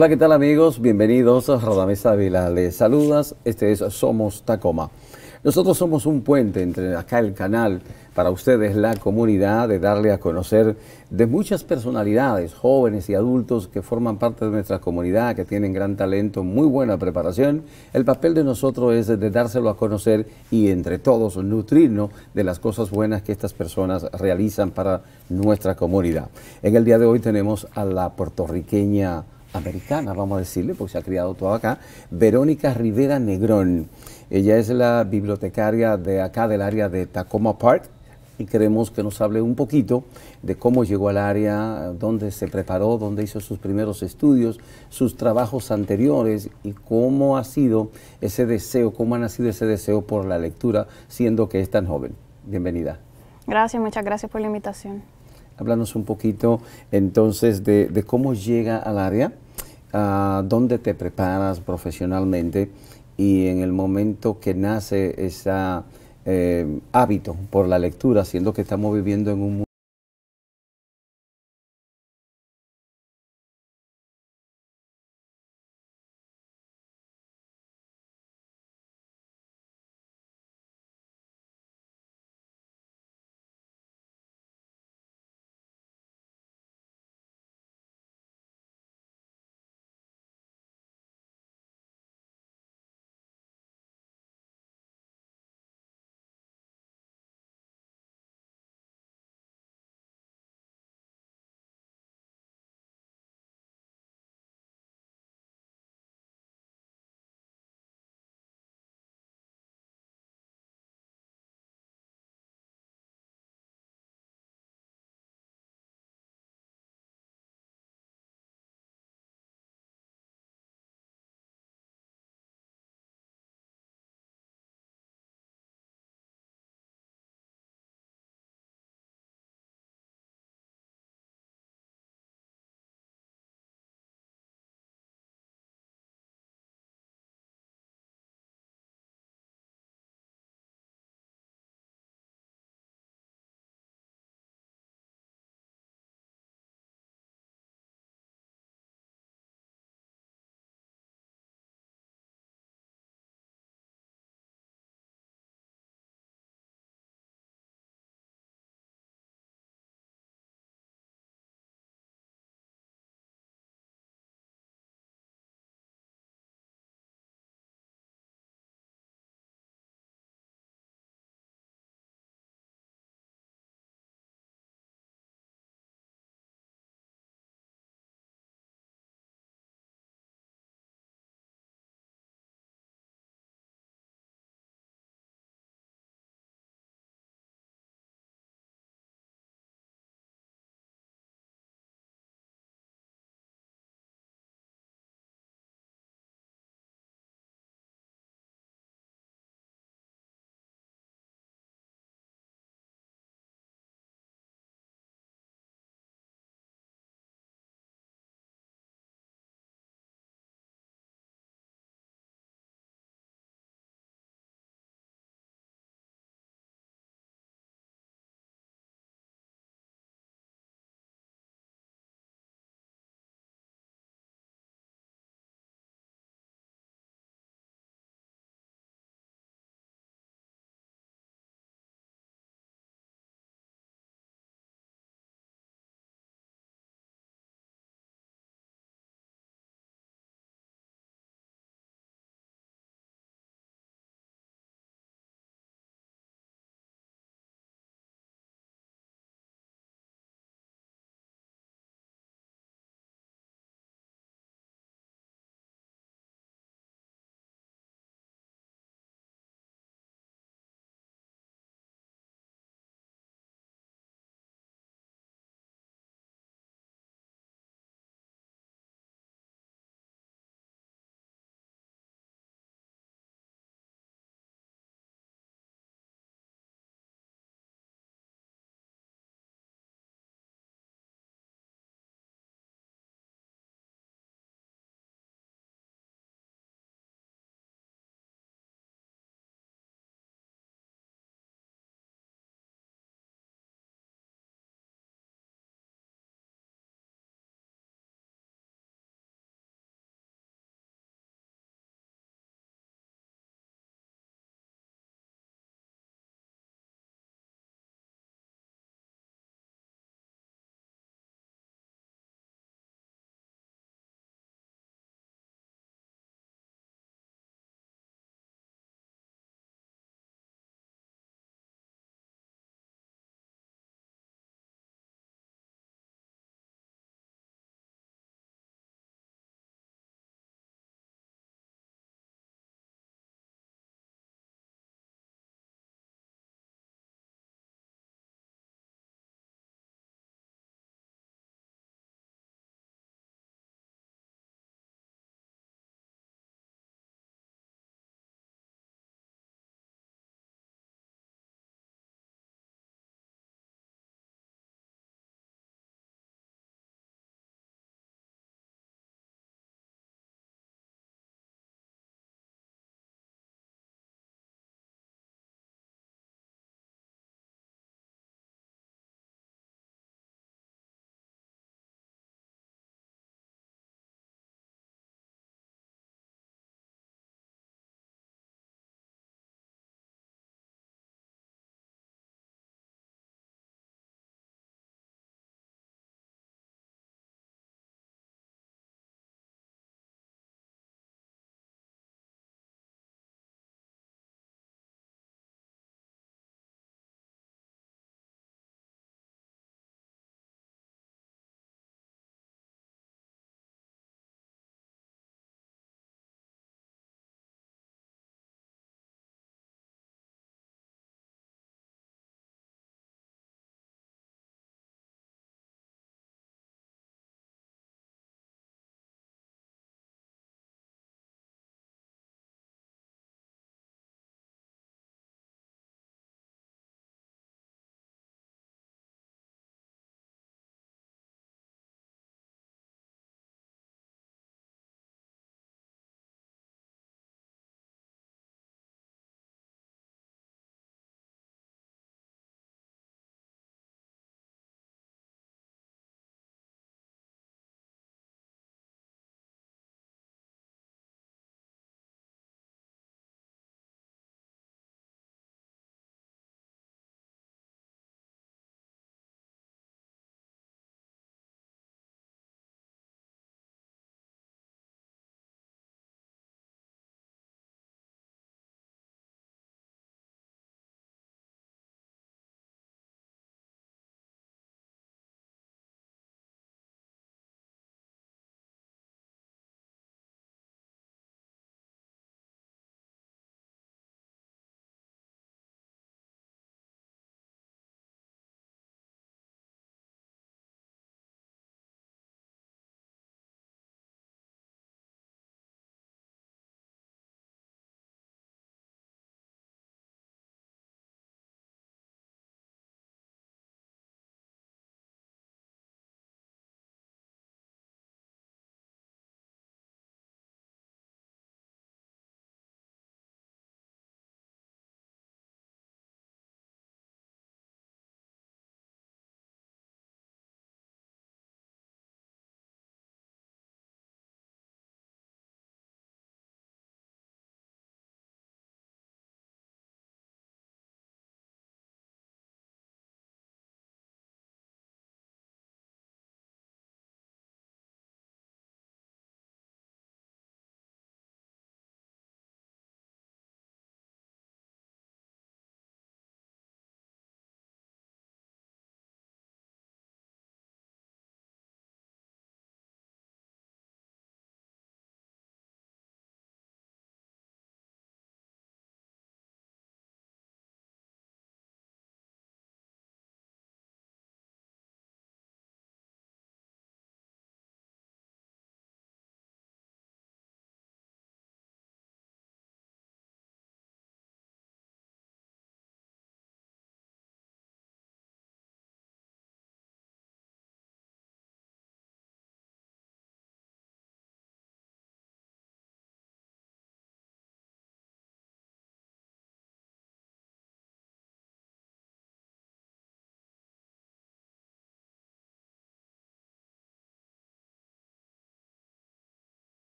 Hola, ¿qué tal amigos? Bienvenidos a Radamés Ávila. Les saludas. Este es Somos Tacoma. Nosotros somos un puente entre acá el canal, para ustedes la comunidad, de darle a conocer de muchas personalidades, jóvenes y adultos que forman parte de nuestra comunidad, que tienen gran talento, muy buena preparación. El papel de nosotros es de dárselo a conocer y entre todos nutrirnos de las cosas buenas que estas personas realizan para nuestra comunidad. En el día de hoy tenemos a la puertorriqueña americana, vamos a decirle, porque se ha criado todo acá, Verónica Rivera Negrón. Ella es la bibliotecaria de acá del área de Tacoma Park y queremos que nos hable un poquito de cómo llegó al área, dónde se preparó, dónde hizo sus primeros estudios, sus trabajos anteriores y cómo ha sido ese deseo, cómo ha nacido ese deseo por la lectura, siendo que es tan joven. Bienvenida. Gracias, muchas gracias por la invitación. Háblanos un poquito entonces de, cómo llega al área, dónde te preparas profesionalmente y en el momento que nace ese eh, hábito por la lectura, siendo que estamos viviendo en un mundo